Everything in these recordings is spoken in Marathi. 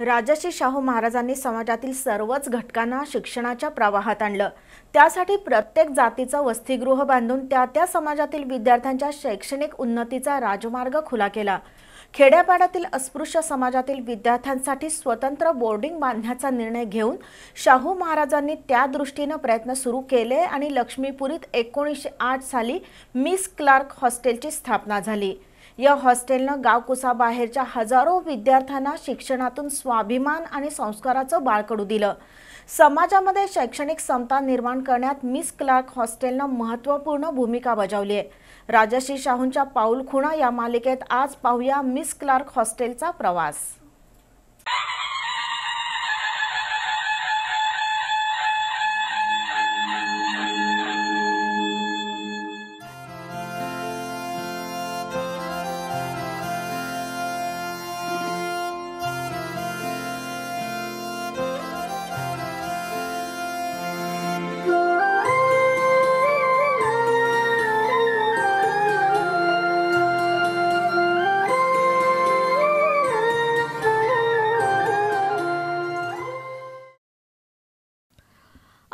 राजश्री शाहू महाराजांनी समाजातील सर्वच घटकांना शिक्षणाच्या प्रवाहात आणलं त्यासाठी प्रत्येक जातीचं वसतिगृह बांधून त्या त्या समाजातील विद्यार्थ्यांच्या शैक्षणिक उन्नतीचा राजमार्ग खुला केला खेड्यापाड्यातील अस्पृश्य समाजातील विद्यार्थ्यांसाठी स्वतंत्र बोर्डिंग बांधण्याचा निर्णय घेऊन शाहू महाराजांनी त्या दृष्टीनं प्रयत्न सुरू केले आणि लक्ष्मीपुरीत एकोणीसशे आठ साली मिस क्लार्क हॉस्टेलची स्थापना झाली या हॉस्टेलनं गावकुसाबाहेरच्या हजारो विद्यार्थ्यांना शिक्षणातून स्वाभिमान आणि संस्काराचं बाळकडू दिलं समाजामध्ये शैक्षणिक समता निर्माण करण्यात मिस क्लार्क हॉस्टेलनं महत्त्वपूर्ण भूमिका बजावली आहे राजश्री शाहूंच्या पाऊलखुणा या मालिकेत आज पाहूया मिस क्लार्क हॉस्टेलचा प्रवास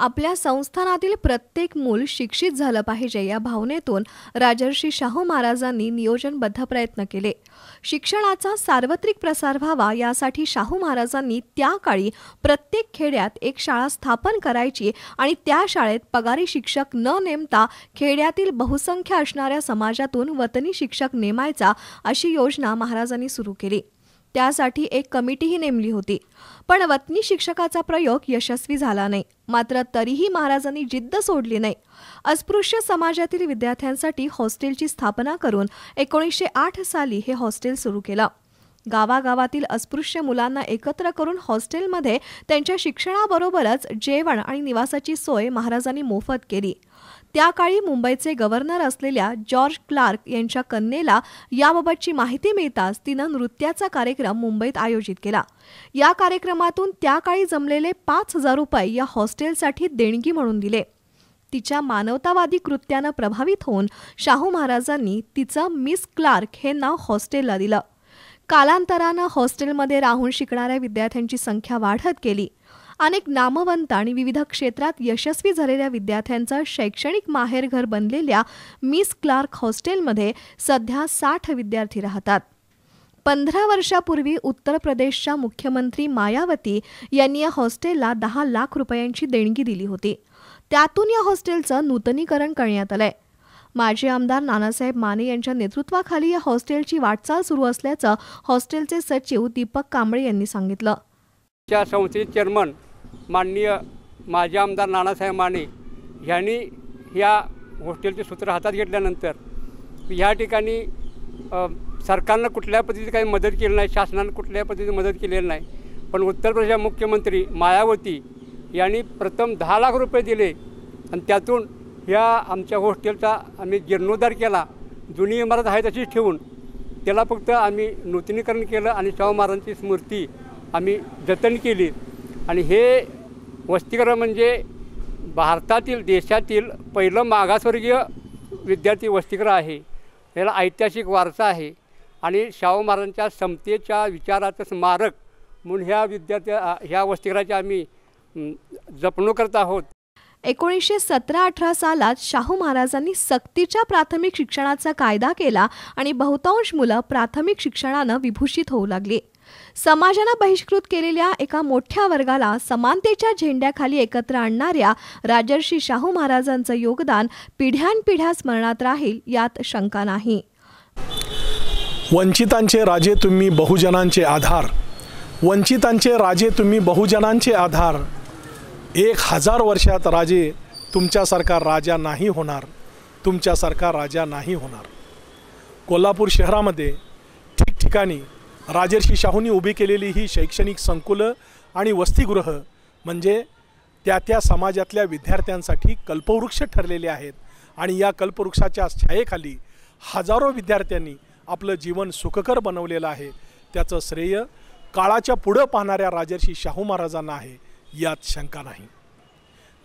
आपल्या संस्थानातील प्रत्येक मूल शिक्षित झालं पाहिजे या भावनेतून राजर्षी शाहू महाराजांनी नियोजनबद्ध प्रयत्न केले शिक्षणाचा सार्वत्रिक प्रसार व्हावा यासाठी शाहू महाराजांनी त्या काळी प्रत्येक खेड्यात एक शाळा स्थापन करायची आणि त्या शाळेत पगारी शिक्षक न नेमता खेड्यातील बहुसंख्य असणाऱ्या समाजातून वतनी शिक्षक नेमायचा अशी योजना महाराजांनी सुरू केली त्यासाठी एक कमिटीही नेमली होती पण वतनी शिक्षकाचा प्रयोग यशस्वी झाला नाही मात्र तरीही महाराजांनी जिद्द सोडली नाही अस्पृश्य समाजातील विद्यार्थ्यांसाठी हॉस्टेलची स्थापना करून एकोणीसशे आठ साली हे हॉस्टेल सुरू केलं गावागावातील अस्पृश्य मुलांना एकत्र करून हॉस्टेलमध्ये त्यांच्या शिक्षणाबरोबरच जेवण आणि निवासाची सोय महाराजांनी मोफत केली त्याकाळी मुंबईचे गव्हर्नर असलेल्या जॉर्ज क्लार्क यांच्या कन्येला याबाबतची माहिती मिळताच तिनं नृत्याचा कार्यक्रम मुंबईत आयोजित केला या कार्यक्रमातून त्याकाळी जमलेले पाच हजार रुपये या हॉस्टेलसाठी देणगी म्हणून दिले तिच्या मानवतावादी कृत्यानं प्रभावित होऊन शाहू महाराजांनी तिचं मिस क्लार्क हे नाव हॉस्टेलला दिलं कालांतरानं हॉस्टेलमध्ये राहून शिकणाऱ्या विद्यार्थ्यांची संख्या वाढत गेली अनेक नामवंत आणि विविध क्षेत्रात यशस्वी झालेल्या विद्यार्थ्यांचं शैक्षणिक माहेरघर बनलेल्या मिस क्लार्क हॉस्टेलमध्ये सध्या साठ विद्यार्थी राहतात पंधरा वर्षापूर्वी उत्तर प्रदेशच्या मुख्यमंत्री मायावती यांनी या हॉस्टेलला दहा लाख रुपयांची देणगी दिली होती त्यातून या हॉस्टेलचं नूतनीकरण करण्यात आलंय माजी आमदार नानासाहेब माने यांच्या नेतृत्वाखाली या हॉस्टेलची वाटचाल सुरू असल्याचं हॉस्टेलचे सचिव दीपक कांबळे यांनी सांगितलं माननीय माजी आमदार नानासाहेब माने ह्यांनी ह्या हॉस्टेलचे सूत्र हातात घेतल्यानंतर ह्या ठिकाणी सरकारनं कुठल्या पद्धतीची काही मदत केली नाही शासनानं कुठल्या पद्धतीची मदत केलेली नाही पण उत्तर प्रदेश मुख्यमंत्री मायावती यांनी प्रथम दहा लाख रुपये दिले आणि त्यातून ह्या आमच्या हॉस्टेलचा आम्ही जीर्णोद्धार केला जुनी इमारत आहे तशीच ठेवून त्याला फक्त आम्ही नूतनीकरण केलं आणि शाहू महाराजांची स्मृती आम्ही जतन केली आणि हे वस्तीकरण म्हणजे भारतातील देशातील पहिलं मागासवर्गीय विद्यार्थी वसतिग्रह आहे याला ऐतिहासिक वारसा आहे आणि शाहू महाराजांच्या समतेच्या विचाराचं स्मारक म्हणून ह्या विद्यार्थी ह्या वसतिग्रहाची आम्ही जपणूक करत आहोत एकोणीसशे सतरा अठरा सालात शाहू महाराजांनी सक्तीच्या प्राथमिक शिक्षणाचा कायदा केला आणि बहुतांश मुलं प्राथमिक शिक्षणानं विभूषित होऊ लागली समाजाला बहिष्कृत केलेल्या एका मोठ्या वर्गाला समानतेच्या झेंड्याखाली एकत्र आणणाऱ्या राजर्षी शाहू महाराजांचं योगदान पिढ्यानपिढ्या स्मरणात राहील यात शंका नाही वंचितांचे राजे तुम्ही बहुजनांचे आधार वंचितांचे राजे तुम्ही बहुजनांचे आधार एक हजार वर्षात राजे तुमच्यासारखा राजा नाही होणार तुमच्यासारखा राजा नाही होणार कोल्हापूर शहरामध्ये ठिकठिकाणी राजर्षी शाहूंनी उभी केलेली ही शैक्षणिक संकुलं आणि वसतिगृह म्हणजे त्या त्या समाजातल्या विद्यार्थ्यांसाठी कल्पवृक्ष ठरलेले आहेत आणि या कल्पवृक्षाच्या छायेखाली हजारो विद्यार्थ्यांनी आपलं जीवन सुखकर बनवलेलं आहे त्याचं श्रेय काळाच्या पुढं पाहणाऱ्या राजर्षी शाहू महाराजांना आहे यात शंका नाही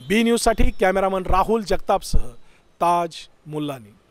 बी न्यूजसाठी कॅमेरामन राहुल जगतापसह ताज मुल्लानी